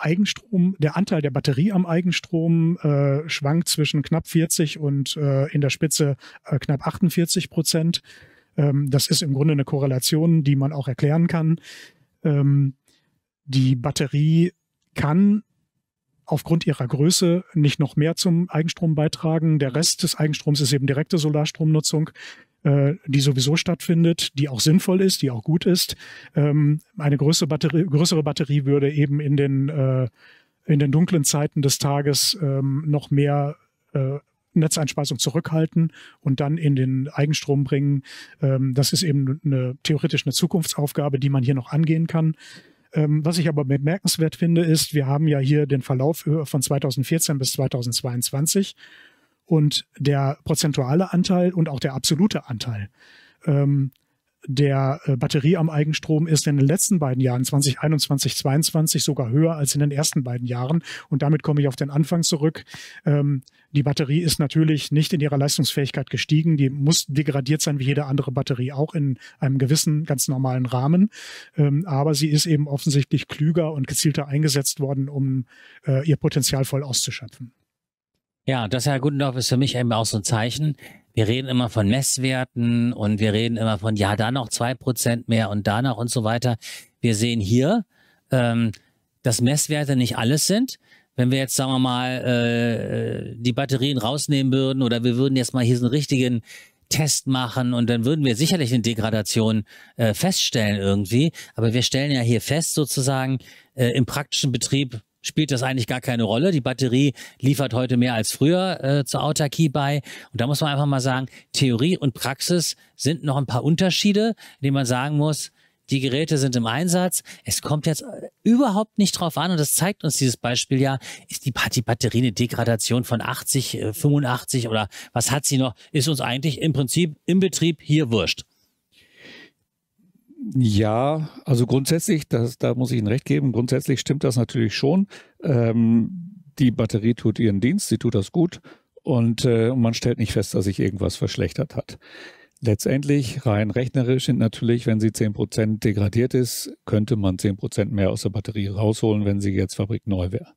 Eigenstrom, der Anteil der Batterie am Eigenstrom äh, schwankt zwischen knapp 40 und äh, in der Spitze äh, knapp 48 Prozent. Ähm, das ist im Grunde eine Korrelation, die man auch erklären kann. Ähm, die Batterie kann aufgrund ihrer Größe nicht noch mehr zum Eigenstrom beitragen. Der Rest des Eigenstroms ist eben direkte Solarstromnutzung. Äh, die sowieso stattfindet, die auch sinnvoll ist, die auch gut ist. Ähm, eine größere Batterie, größere Batterie würde eben in den, äh, in den dunklen Zeiten des Tages ähm, noch mehr äh, Netzeinspeisung zurückhalten und dann in den Eigenstrom bringen. Ähm, das ist eben eine, theoretisch eine Zukunftsaufgabe, die man hier noch angehen kann. was ich aber bemerkenswert finde, ist, wir haben ja hier den Verlauf von 2014 bis 2022 und der prozentuale Anteil und auch der absolute Anteil ähm, der äh, Batterie am Eigenstrom ist in den letzten beiden Jahren 2021, 2022 sogar höher als in den ersten beiden Jahren. Und damit komme ich auf den Anfang zurück. Ähm, die Batterie ist natürlich nicht in ihrer Leistungsfähigkeit gestiegen. Die muss degradiert sein wie jede andere Batterie auch in einem gewissen ganz normalen Rahmen. Ähm, aber sie ist eben offensichtlich klüger und gezielter eingesetzt worden, um äh, ihr Potenzial voll auszuschöpfen. Ja, das Herr Gundorf ist für mich eben auch so ein Zeichen. Wir reden immer von Messwerten und wir reden immer von, ja, da noch zwei Prozent mehr und da noch und so weiter. Wir sehen hier, ähm, dass Messwerte nicht alles sind. Wenn wir jetzt, sagen wir mal, äh, die Batterien rausnehmen würden oder wir würden jetzt mal hier so einen richtigen Test machen und dann würden wir sicherlich eine Degradation äh, feststellen irgendwie. Aber wir stellen ja hier fest sozusagen, äh, im praktischen Betrieb spielt das eigentlich gar keine Rolle. Die Batterie liefert heute mehr als früher äh, zur Autarkie bei. Und da muss man einfach mal sagen, Theorie und Praxis sind noch ein paar Unterschiede, indem man sagen muss, die Geräte sind im Einsatz. Es kommt jetzt äh, überhaupt nicht drauf an, und das zeigt uns dieses Beispiel ja, ist die, die Batterie eine Degradation von 80, 85 äh, oder was hat sie noch, ist uns eigentlich im Prinzip im Betrieb hier wurscht. Ja, also grundsätzlich, das, da muss ich Ihnen recht geben, grundsätzlich stimmt das natürlich schon. Ähm, die Batterie tut ihren Dienst, sie tut das gut und, äh, man stellt nicht fest, dass sich irgendwas verschlechtert hat. Letztendlich, rein rechnerisch sind natürlich, wenn sie 10% degradiert ist, könnte man 10% mehr aus der Batterie rausholen, wenn sie jetzt fabrikneu wäre.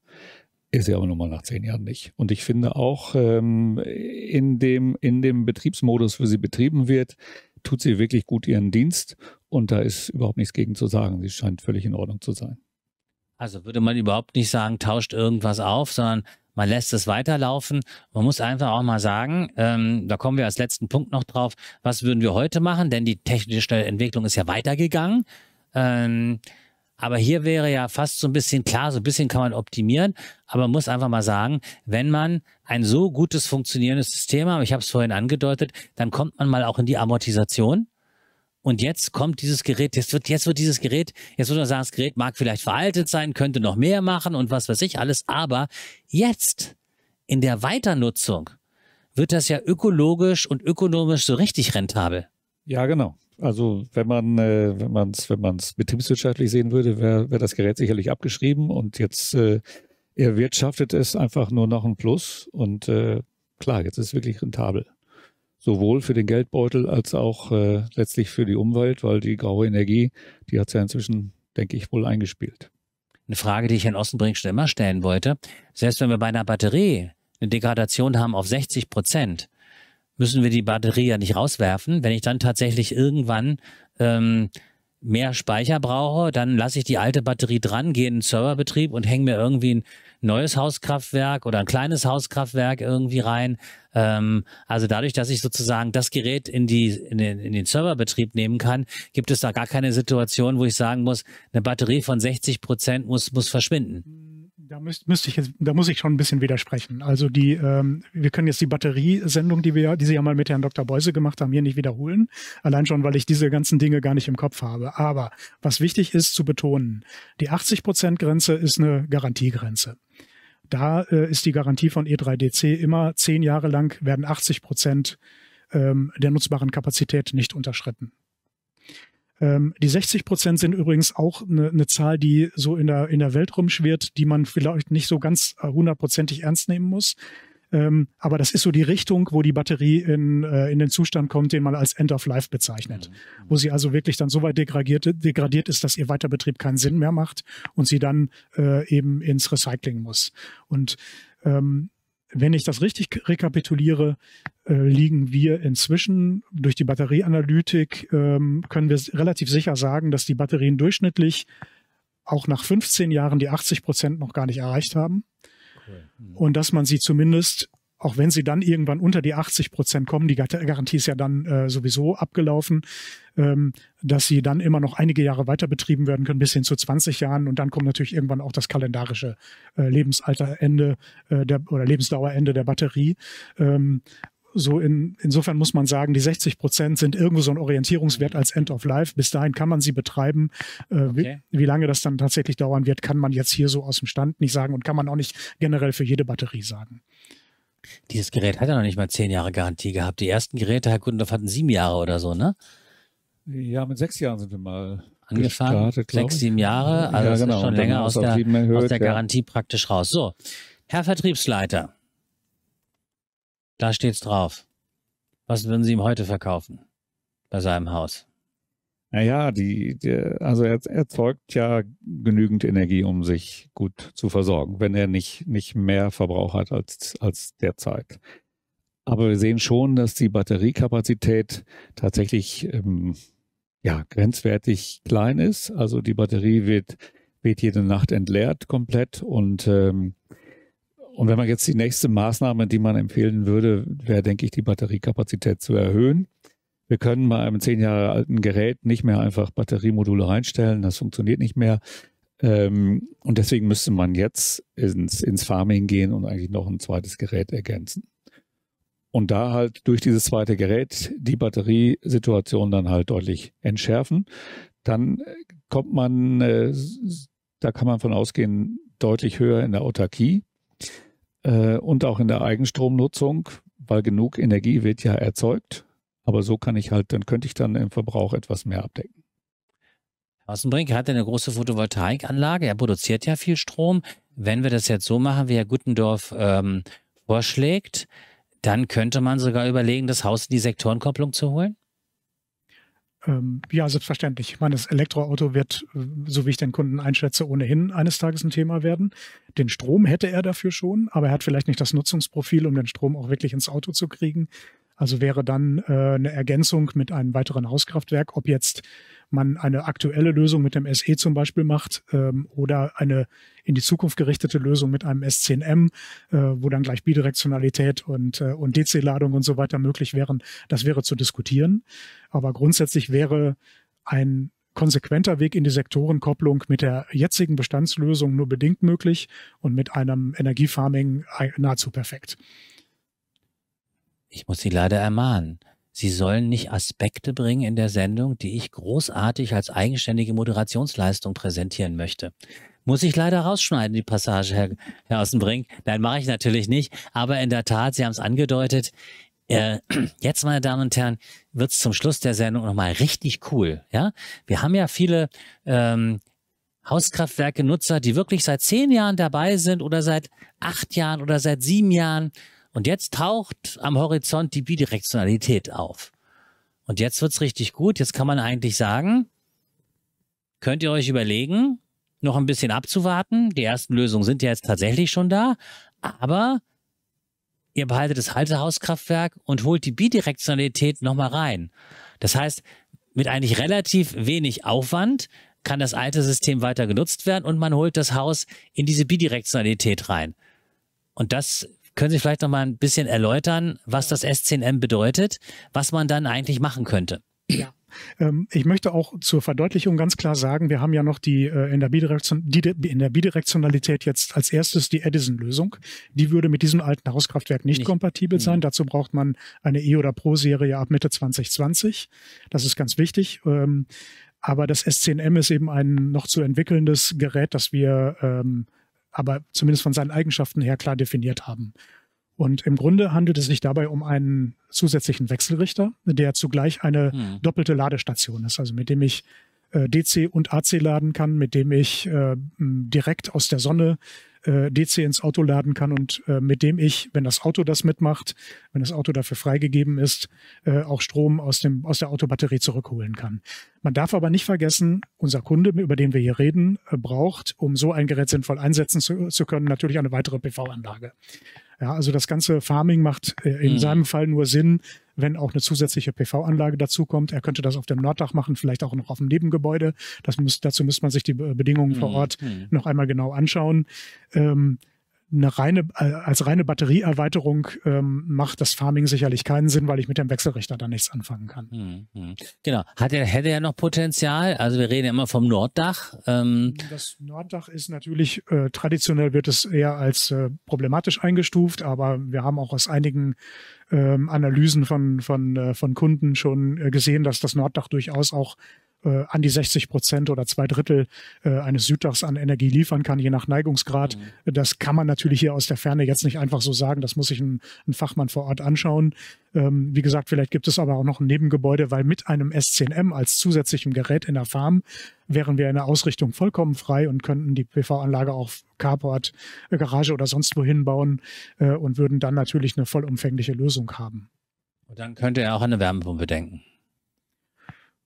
Ist sie aber nun mal nach zehn Jahren nicht. Und ich finde auch, ähm, in, dem, in dem Betriebsmodus, wie sie betrieben wird, tut sie wirklich gut ihren Dienst und da ist überhaupt nichts gegen zu sagen. Sie scheint völlig in Ordnung zu sein. Also würde man überhaupt nicht sagen, tauscht irgendwas auf, sondern man lässt es weiterlaufen. Man muss einfach auch mal sagen, ähm, da kommen wir als letzten Punkt noch drauf, was würden wir heute machen? Denn die technische Entwicklung ist ja weitergegangen. Ähm, aber hier wäre ja fast so ein bisschen klar, so ein bisschen kann man optimieren, aber man muss einfach mal sagen, wenn man ein so gutes funktionierendes System hat, ich habe es vorhin angedeutet, dann kommt man mal auch in die Amortisation. Und jetzt kommt dieses Gerät, jetzt wird, jetzt wird dieses Gerät, jetzt würde man sagen, das Gerät mag vielleicht veraltet sein, könnte noch mehr machen und was weiß ich alles, aber jetzt in der Weiternutzung wird das ja ökologisch und ökonomisch so richtig rentabel. Ja, genau. Also wenn man äh, wenn man es wenn man es betriebswirtschaftlich sehen würde, wäre wär das Gerät sicherlich abgeschrieben und jetzt äh, erwirtschaftet es einfach nur noch ein Plus und äh, klar, jetzt ist es wirklich rentabel. Sowohl für den Geldbeutel als auch äh, letztlich für die Umwelt, weil die graue Energie, die hat ja inzwischen, denke ich, wohl eingespielt. Eine Frage, die ich Herrn Ostenbrink schon immer stellen wollte. Selbst wenn wir bei einer Batterie eine Degradation haben auf 60 Prozent, müssen wir die Batterie ja nicht rauswerfen. Wenn ich dann tatsächlich irgendwann ähm, mehr Speicher brauche, dann lasse ich die alte Batterie dran, gehe in den Serverbetrieb und hänge mir irgendwie ein neues Hauskraftwerk oder ein kleines Hauskraftwerk irgendwie rein. Ähm, also dadurch, dass ich sozusagen das Gerät in, die, in, den, in den Serverbetrieb nehmen kann, gibt es da gar keine Situation, wo ich sagen muss, eine Batterie von 60 Prozent muss, muss verschwinden da müß, müsste ich jetzt, da muss ich schon ein bisschen widersprechen. Also die, ähm, wir können jetzt die Batteriesendung, die wir, die Sie ja mal mit Herrn Dr. Beuse gemacht haben, hier nicht wiederholen. Allein schon, weil ich diese ganzen Dinge gar nicht im Kopf habe. Aber was wichtig ist zu betonen, die 80-Prozent-Grenze ist eine Garantiegrenze. Da äh, ist die Garantie von E3DC immer zehn Jahre lang werden 80 Prozent ähm, der nutzbaren Kapazität nicht unterschritten. Ähm, die 60 Prozent sind übrigens auch eine, eine Zahl, die so in der, in der Welt rumschwirrt, die man vielleicht nicht so ganz äh, hundertprozentig ernst nehmen muss. Ähm, aber das ist so die Richtung, wo die Batterie in, äh, in den Zustand kommt, den man als End of Life bezeichnet. Mhm. Wo sie also wirklich dann so weit degradiert, degradiert ist, dass ihr Weiterbetrieb keinen Sinn mehr macht und sie dann äh, eben ins Recycling muss. Und ähm, wenn ich das richtig rekapituliere, äh, liegen wir inzwischen durch die Batterieanalytik, ähm, können wir relativ sicher sagen, dass die Batterien durchschnittlich auch nach 15 Jahren die 80 Prozent noch gar nicht erreicht haben. Cool. Mhm. Und dass man sie zumindest auch wenn sie dann irgendwann unter die 80 Prozent kommen, die Garantie ist ja dann äh, sowieso abgelaufen, ähm, dass sie dann immer noch einige Jahre weiter betrieben werden können, bis hin zu 20 Jahren. Und dann kommt natürlich irgendwann auch das kalendarische äh, Lebensalterende äh, der, oder Lebensdauerende der Batterie. Ähm, so in, insofern muss man sagen, die 60 Prozent sind irgendwo so ein Orientierungswert als End of Life. Bis dahin kann man sie betreiben. Äh, okay. wie, wie, lange das dann tatsächlich dauern wird, kann man jetzt hier so aus dem Stand nicht sagen und kann man auch nicht generell für jede Batterie sagen. Dieses Gerät hat ja noch nicht mal zehn Jahre Garantie gehabt. Die ersten Geräte, Herr Gundorf, hatten sieben Jahre oder so, ne? Ja, mit sechs Jahren sind wir mal angefangen. sechs, sieben Jahre, also ja, genau. schon länger aus der, erhöht, aus der, Garantie ja. praktisch raus. So, Herr Vertriebsleiter, da steht's drauf. Was würden Sie ihm heute verkaufen bei seinem Haus? Naja, die, die, also er erzeugt ja genügend Energie, um sich gut zu versorgen, wenn er nicht, nicht mehr Verbrauch hat als, als derzeit. Aber wir sehen schon, dass die Batteriekapazität tatsächlich ähm, ja, grenzwertig klein ist. Also die Batterie wird, wird jede Nacht entleert komplett. Und, ähm, und wenn man jetzt die nächste Maßnahme, die man empfehlen würde, wäre, denke ich, die Batteriekapazität zu erhöhen wir können bei einem zehn Jahre alten Gerät nicht mehr einfach Batteriemodule reinstellen. Das funktioniert nicht mehr. Ähm, und deswegen müsste man jetzt ins, ins Farming gehen und eigentlich noch ein zweites Gerät ergänzen. Und da halt durch dieses zweite Gerät die Batteriesituation dann halt deutlich entschärfen. Dann äh, kommt man, äh, da kann man von ausgehen, deutlich höher in der Autarkie äh, und auch in der Eigenstromnutzung, weil genug Energie wird ja erzeugt aber so kann ich halt, dann könnte ich dann im Verbrauch etwas mehr abdecken. Außenbrink hat eine große Photovoltaikanlage. Er produziert ja viel Strom. Wenn wir das jetzt so machen, wie Herr Guttendorf ähm, vorschlägt, dann könnte man sogar überlegen, das Haus in die Sektorenkopplung zu holen? Ähm, ja, selbstverständlich. Ich meine, das Elektroauto wird, so wie ich den Kunden einschätze, ohnehin eines Tages ein Thema werden. Den Strom hätte er dafür schon, aber er hat vielleicht nicht das Nutzungsprofil, um den Strom auch wirklich ins Auto zu kriegen. Also wäre dann äh, eine Ergänzung mit einem weiteren Hauskraftwerk, ob jetzt man eine aktuelle Lösung mit dem SE zum Beispiel macht ähm, oder eine in die Zukunft gerichtete Lösung mit einem S10M, äh, wo dann gleich Bidirektionalität und, äh, und DC-Ladung und so weiter möglich wären, das wäre zu diskutieren. Aber grundsätzlich wäre ein konsequenter Weg in die Sektorenkopplung mit der jetzigen Bestandslösung nur bedingt möglich und mit einem Energiefarming äh, nahezu perfekt ich muss Sie leider ermahnen. Sie sollen nicht Aspekte bringen in der Sendung, die ich großartig als eigenständige Moderationsleistung präsentieren möchte. Muss ich leider rausschneiden, die Passage, Herr, Herr Außenbrink. Nein, mache ich natürlich nicht. Aber in der Tat, Sie haben es angedeutet. Äh, jetzt, meine Damen und Herren, wird es zum Schluss der Sendung nochmal richtig cool. Ja, Wir haben ja viele ähm, Hauskraftwerke-Nutzer, die wirklich seit zehn Jahren dabei sind oder seit acht Jahren oder seit sieben Jahren und jetzt taucht am Horizont die Bidirektionalität auf. Und jetzt wird's richtig gut. Jetzt kann man eigentlich sagen, könnt ihr euch überlegen, noch ein bisschen abzuwarten. Die ersten Lösungen sind ja jetzt tatsächlich schon da. Aber ihr behaltet das Haltehauskraftwerk und holt die Bidirektionalität nochmal rein. Das heißt, mit eigentlich relativ wenig Aufwand kann das alte System weiter genutzt werden und man holt das Haus in diese Bidirektionalität rein. Und das können Sie vielleicht noch mal ein bisschen erläutern, was das S10M bedeutet, was man dann eigentlich machen könnte? Ja. Ähm, ich möchte auch zur Verdeutlichung ganz klar sagen, wir haben ja noch die, äh, in, der Bidirektion, die in der Bidirektionalität jetzt als erstes die Edison-Lösung. Die würde mit diesem alten Hauskraftwerk nicht, nicht. kompatibel sein. Mhm. Dazu braucht man eine E- oder Pro-Serie ab Mitte 2020. Das ist ganz wichtig. Ähm, aber das S10M ist eben ein noch zu entwickelndes Gerät, das wir ähm, aber zumindest von seinen Eigenschaften her klar definiert haben. Und im Grunde handelt es sich dabei um einen zusätzlichen Wechselrichter, der zugleich eine hm. doppelte Ladestation ist, also mit dem ich äh, DC und AC laden kann, mit dem ich äh, direkt aus der Sonne äh, DC ins Auto laden kann und äh, mit dem ich, wenn das Auto das mitmacht, wenn das Auto dafür freigegeben ist, äh, auch Strom aus, dem, aus der Autobatterie zurückholen kann. Man darf aber nicht vergessen, unser Kunde, über den wir hier reden, äh, braucht, um so ein Gerät sinnvoll einsetzen zu, zu können, natürlich eine weitere PV-Anlage. Ja, also das ganze Farming macht äh, in mhm. seinem Fall nur Sinn, wenn auch eine zusätzliche PV-Anlage dazukommt. Er könnte das auf dem Norddach machen, vielleicht auch noch auf dem Nebengebäude. Das muss, dazu müsste man sich die Bedingungen mhm. vor Ort mhm. noch einmal genau anschauen. Ähm, eine reine, äh, als reine Batterieerweiterung ähm, macht das Farming sicherlich keinen Sinn, weil ich mit dem Wechselrichter dann nichts anfangen kann. Mhm. Genau. Hat er, hätte er noch Potenzial? Also wir reden ja immer vom Norddach. Ähm. Das Norddach ist natürlich, äh, traditionell wird es eher als äh, problematisch eingestuft, aber wir haben auch aus einigen ähm, Analysen von, von, äh, von Kunden schon äh, gesehen, dass das Norddach durchaus auch äh, an die 60 Prozent oder zwei Drittel äh, eines Süddaches an Energie liefern kann, je nach Neigungsgrad. Mhm. Das kann man natürlich hier aus der Ferne jetzt nicht einfach so sagen. Das muss sich ein, ein Fachmann vor Ort anschauen. Ähm, wie gesagt, vielleicht gibt es aber auch noch ein Nebengebäude, weil mit einem s als zusätzlichem Gerät in der Farm wären wir in der Ausrichtung vollkommen frei und könnten die PV-Anlage auch Carport, äh, Garage oder sonst wohin bauen äh, und würden dann natürlich eine vollumfängliche Lösung haben. Und dann könnte er auch an eine Wärmepumpe denken.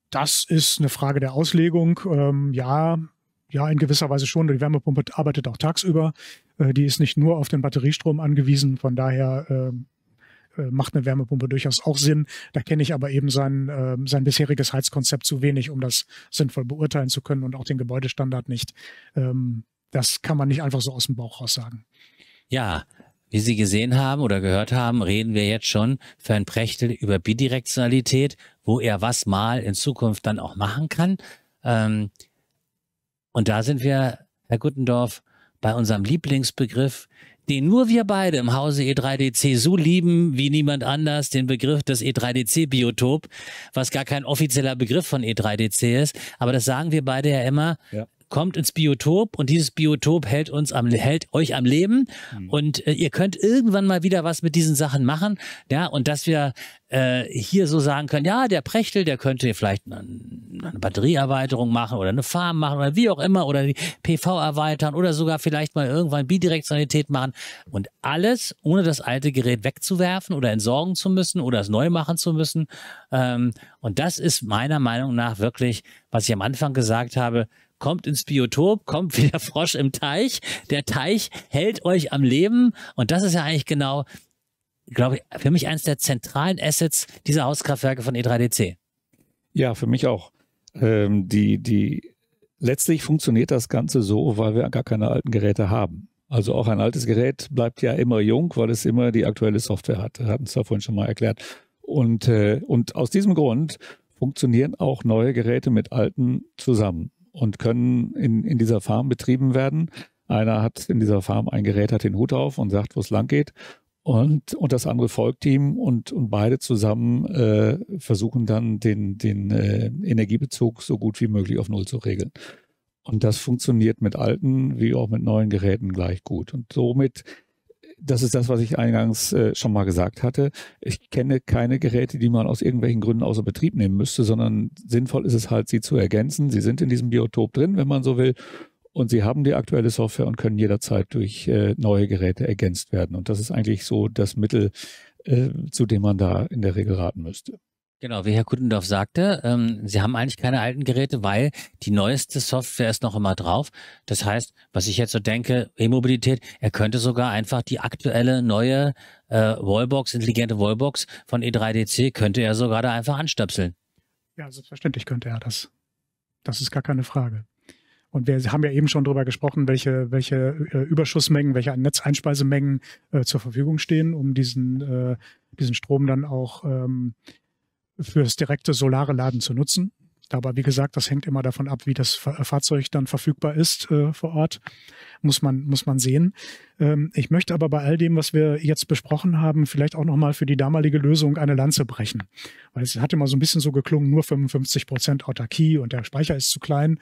Das ist eine Frage der Auslegung. Ähm, ja, ja, in gewisser Weise schon. Die Wärmepumpe arbeitet auch tagsüber. Äh, die ist nicht nur auf den Batteriestrom angewiesen. Von daher ähm, äh, macht eine Wärmepumpe durchaus auch Sinn. Da kenne ich aber eben sein, äh, sein bisheriges Heizkonzept zu wenig, um das sinnvoll beurteilen zu können und auch den Gebäudestandard nicht. Ähm, das kann man nicht einfach so aus dem Bauch raus sagen. Ja, wie Sie gesehen haben oder gehört haben, reden wir jetzt schon für ein Prechtel über Bidirektionalität, wo er was mal in Zukunft dann auch machen kann. Ähm, und da sind wir, Herr Guttendorf, bei unserem Lieblingsbegriff, den nur wir beide im Hause E3DC so lieben wie niemand anders, den Begriff des E3DC-Biotop, was gar kein offizieller Begriff von E3DC ist. Aber das sagen wir beide ja immer, ja kommt ins Biotop und dieses Biotop hält uns am, hält euch am Leben mhm. und äh, ihr könnt irgendwann mal wieder was mit diesen Sachen machen, ja, und dass wir äh, hier so sagen können, ja, der Prechtel, der könnte vielleicht eine, Batterieerweiterung machen oder eine Farm machen oder wie auch immer oder die PV erweitern oder sogar vielleicht mal irgendwann Bidirektionalität machen und alles, ohne das alte Gerät wegzuwerfen oder entsorgen zu müssen oder es neu machen zu müssen. Ähm, und das ist meiner Meinung nach wirklich, was ich am Anfang gesagt habe, kommt ins Biotop, kommt wie der Frosch im Teich. Der Teich hält euch am Leben. Und das ist ja eigentlich genau, glaube ich, für mich eines der zentralen Assets dieser Hauskraftwerke von E3DC. Ja, für mich auch. Ähm, die, die, letztlich funktioniert das Ganze so, weil wir gar keine alten Geräte haben. Also auch ein altes Gerät bleibt ja immer jung, weil es immer die aktuelle Software hat. Wir hatten es ja vorhin schon mal erklärt. Und, äh, und aus diesem Grund funktionieren auch neue Geräte mit alten zusammen und können in, in dieser Farm betrieben werden. Einer hat in dieser Farm ein Gerät, hat den Hut auf und sagt, wo es lang geht. Und, und das andere folgt ihm und, und beide zusammen äh, versuchen dann den, den äh, Energiebezug so gut wie möglich auf Null zu regeln. Und das funktioniert mit alten wie auch mit neuen Geräten gleich gut. Und somit das ist das, was ich eingangs äh, schon mal gesagt hatte. Ich kenne keine Geräte, die man aus irgendwelchen Gründen außer Betrieb nehmen müsste, sondern sinnvoll ist es halt, sie zu ergänzen. Sie sind in diesem Biotop drin, wenn man so will. Und sie haben die aktuelle Software und können jederzeit durch äh, neue Geräte ergänzt werden. Und das ist eigentlich so das Mittel, äh, zu dem man da in der Regel raten müsste. Genau, wie Herr Kuttendorf sagte, ähm, Sie haben eigentlich keine alten Geräte, weil die neueste Software ist noch immer drauf. Das heißt, was ich jetzt so denke, E-Mobilität, er könnte sogar einfach die aktuelle neue äh, Wallbox, intelligente Wallbox von E3DC, könnte er sogar da einfach anstöpseln. Ja, selbstverständlich könnte er das. Das ist gar keine Frage. Und wir haben ja eben schon darüber gesprochen, welche, welche äh, Überschussmengen, welche Netzeinspeisemengen äh, zur Verfügung stehen, um diesen, äh, diesen Strom dann auch ähm, fürs direkte solare Laden zu nutzen. Aber wie gesagt, das hängt immer davon ab, wie das äh, Fahrzeug dann verfügbar ist äh, vor Ort. Muss man, muss man sehen. Ähm, ich möchte aber bei all dem, was wir jetzt besprochen haben, vielleicht auch nochmal für die damalige Lösung eine Lanze brechen. Weil es hat immer so ein bisschen so geklungen, nur 55 Prozent Autarkie und der Speicher ist zu klein.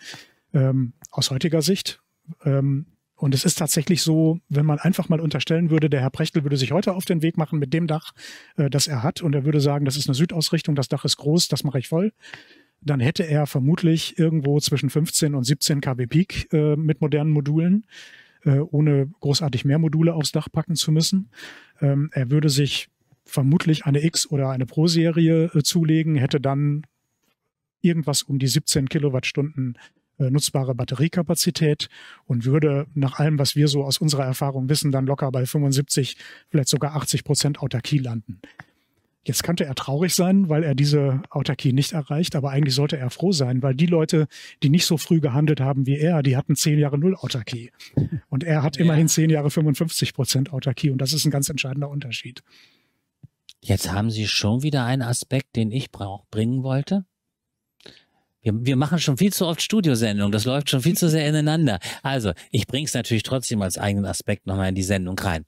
Ähm, aus heutiger Sicht ähm, und es ist tatsächlich so, wenn man einfach mal unterstellen würde, der Herr Prechtel würde sich heute auf den Weg machen mit dem Dach, äh, das er hat, und er würde sagen, das ist eine Südausrichtung, das Dach ist groß, das mache ich voll, dann hätte er vermutlich irgendwo zwischen 15 und 17 kW Peak äh, mit modernen Modulen, äh, ohne großartig mehr Module aufs Dach packen zu müssen. Ähm, er würde sich vermutlich eine X- oder eine Pro-Serie äh, zulegen, hätte dann irgendwas um die 17 Kilowattstunden äh, nutzbare Batteriekapazität und würde nach allem, was wir so aus unserer Erfahrung wissen, dann locker bei 75, vielleicht sogar 80 Prozent Autarkie landen. Jetzt könnte er traurig sein, weil er diese Autarkie nicht erreicht, aber eigentlich sollte er froh sein, weil die Leute, die nicht so früh gehandelt haben wie er, die hatten zehn Jahre Null Autarkie. Und er hat ja. immerhin zehn Jahre 55 Prozent Autarkie und das ist ein ganz entscheidender Unterschied. Jetzt haben Sie schon wieder einen Aspekt, den ich bringen wollte. Wir, wir machen schon viel zu oft Studiosendungen. Das läuft schon viel zu sehr ineinander. Also, ich bringe es natürlich trotzdem als eigenen Aspekt nochmal in die Sendung rein.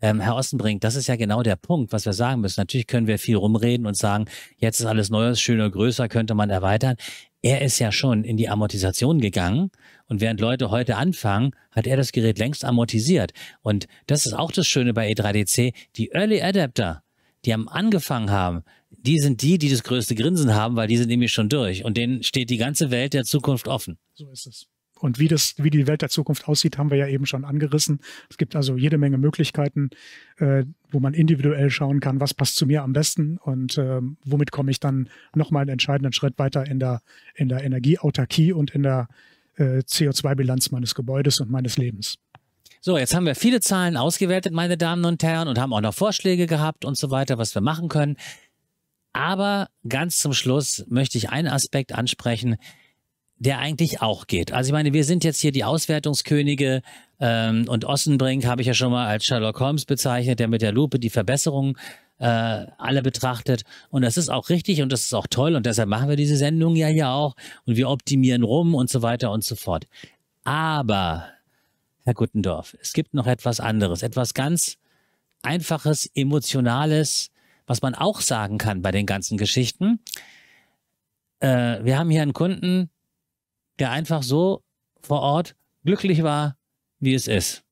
Ähm, Herr Ostenbrink, das ist ja genau der Punkt, was wir sagen müssen. Natürlich können wir viel rumreden und sagen, jetzt ist alles Neues, schöner, größer, könnte man erweitern. Er ist ja schon in die Amortisation gegangen und während Leute heute anfangen, hat er das Gerät längst amortisiert. Und das ist auch das Schöne bei E3DC, die Early Adapter, die am angefangen haben, die sind die, die das größte Grinsen haben, weil die sind nämlich schon durch. Und denen steht die ganze Welt der Zukunft offen. So ist es. Und wie, das, wie die Welt der Zukunft aussieht, haben wir ja eben schon angerissen. Es gibt also jede Menge Möglichkeiten, äh, wo man individuell schauen kann, was passt zu mir am besten und äh, womit komme ich dann nochmal einen entscheidenden Schritt weiter in der, in der Energieautarkie und in der äh, CO2-Bilanz meines Gebäudes und meines Lebens. So, jetzt haben wir viele Zahlen ausgewertet, meine Damen und Herren, und haben auch noch Vorschläge gehabt und so weiter, was wir machen können. Aber ganz zum Schluss möchte ich einen Aspekt ansprechen, der eigentlich auch geht. Also ich meine, wir sind jetzt hier die Auswertungskönige ähm, und Ossenbrink habe ich ja schon mal als Sherlock Holmes bezeichnet, der mit der Lupe die Verbesserungen äh, alle betrachtet. Und das ist auch richtig und das ist auch toll und deshalb machen wir diese Sendung ja hier auch und wir optimieren rum und so weiter und so fort. Aber, Herr Guttendorf, es gibt noch etwas anderes, etwas ganz Einfaches, Emotionales, was man auch sagen kann bei den ganzen Geschichten, äh, wir haben hier einen Kunden, der einfach so vor Ort glücklich war, wie es ist.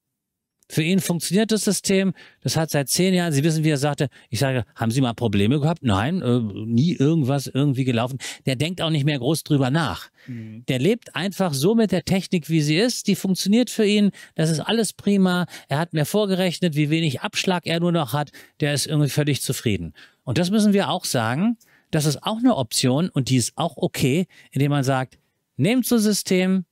Für ihn funktioniert das System. Das hat seit zehn Jahren, Sie wissen, wie er sagte, ich sage, haben Sie mal Probleme gehabt? Nein, äh, nie irgendwas irgendwie gelaufen. Der denkt auch nicht mehr groß drüber nach. Mhm. Der lebt einfach so mit der Technik, wie sie ist. Die funktioniert für ihn. Das ist alles prima. Er hat mir vorgerechnet, wie wenig Abschlag er nur noch hat. Der ist irgendwie völlig zufrieden. Und das müssen wir auch sagen. Das ist auch eine Option und die ist auch okay, indem man sagt, nehmt so System,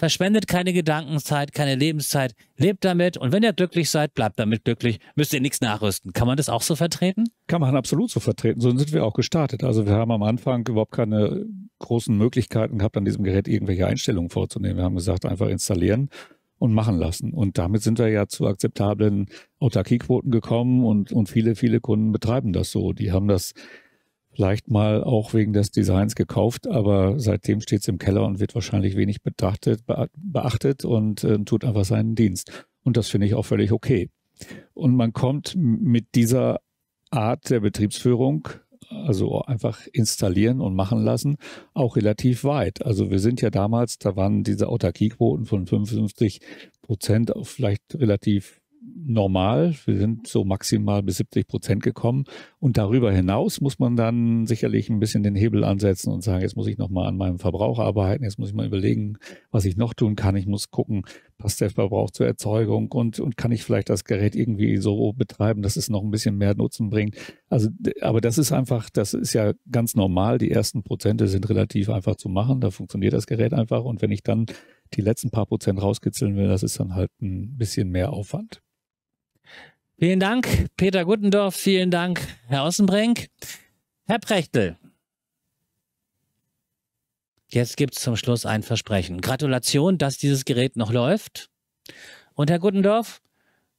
Verschwendet keine Gedankenzeit, keine Lebenszeit. Lebt damit und wenn ihr glücklich seid, bleibt damit glücklich. Müsst ihr nichts nachrüsten. Kann man das auch so vertreten? Kann man absolut so vertreten. So sind wir auch gestartet. Also wir haben am Anfang überhaupt keine großen Möglichkeiten gehabt, an diesem Gerät irgendwelche Einstellungen vorzunehmen. Wir haben gesagt, einfach installieren und machen lassen. Und damit sind wir ja zu akzeptablen Autarkiequoten gekommen und, und viele, viele Kunden betreiben das so. Die haben das leicht mal auch wegen des Designs gekauft, aber seitdem steht es im Keller und wird wahrscheinlich wenig betrachtet, beachtet und äh, tut einfach seinen Dienst. Und das finde ich auch völlig okay. Und man kommt mit dieser Art der Betriebsführung, also einfach installieren und machen lassen, auch relativ weit. Also wir sind ja damals, da waren diese Autarkiequoten von 55 Prozent vielleicht relativ normal. Wir sind so maximal bis 70 Prozent gekommen. Und darüber hinaus muss man dann sicherlich ein bisschen den Hebel ansetzen und sagen, jetzt muss ich nochmal an meinem Verbrauch arbeiten, jetzt muss ich mal überlegen, was ich noch tun kann. Ich muss gucken, passt der Verbrauch zur Erzeugung und, und kann ich vielleicht das Gerät irgendwie so betreiben, dass es noch ein bisschen mehr Nutzen bringt. Also, aber das ist einfach, das ist ja ganz normal. Die ersten Prozente sind relativ einfach zu machen. Da funktioniert das Gerät einfach. Und wenn ich dann die letzten paar Prozent rauskitzeln will, das ist dann halt ein bisschen mehr Aufwand. Vielen Dank, Peter Guttendorf. Vielen Dank, Herr Außenbrink. Herr Prechtel, jetzt gibt es zum Schluss ein Versprechen. Gratulation, dass dieses Gerät noch läuft. Und Herr Guttendorf,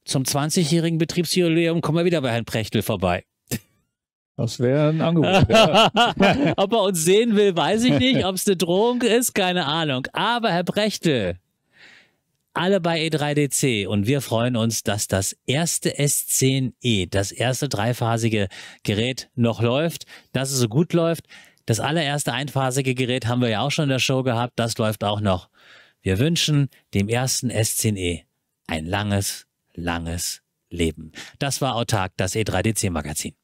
zum 20-jährigen Betriebsjubiläum kommen wir wieder bei Herrn Prechtel vorbei. Das wäre ein Angebot. Ja. Ob er uns sehen will, weiß ich nicht. Ob es eine Drohung ist, keine Ahnung. Aber Herr Prechtel, alle bei E3DC und wir freuen uns, dass das erste S10e, das erste dreiphasige Gerät noch läuft, dass es so gut läuft. Das allererste einphasige Gerät haben wir ja auch schon in der Show gehabt, das läuft auch noch. Wir wünschen dem ersten S10e ein langes, langes Leben. Das war Autark, das E3DC Magazin.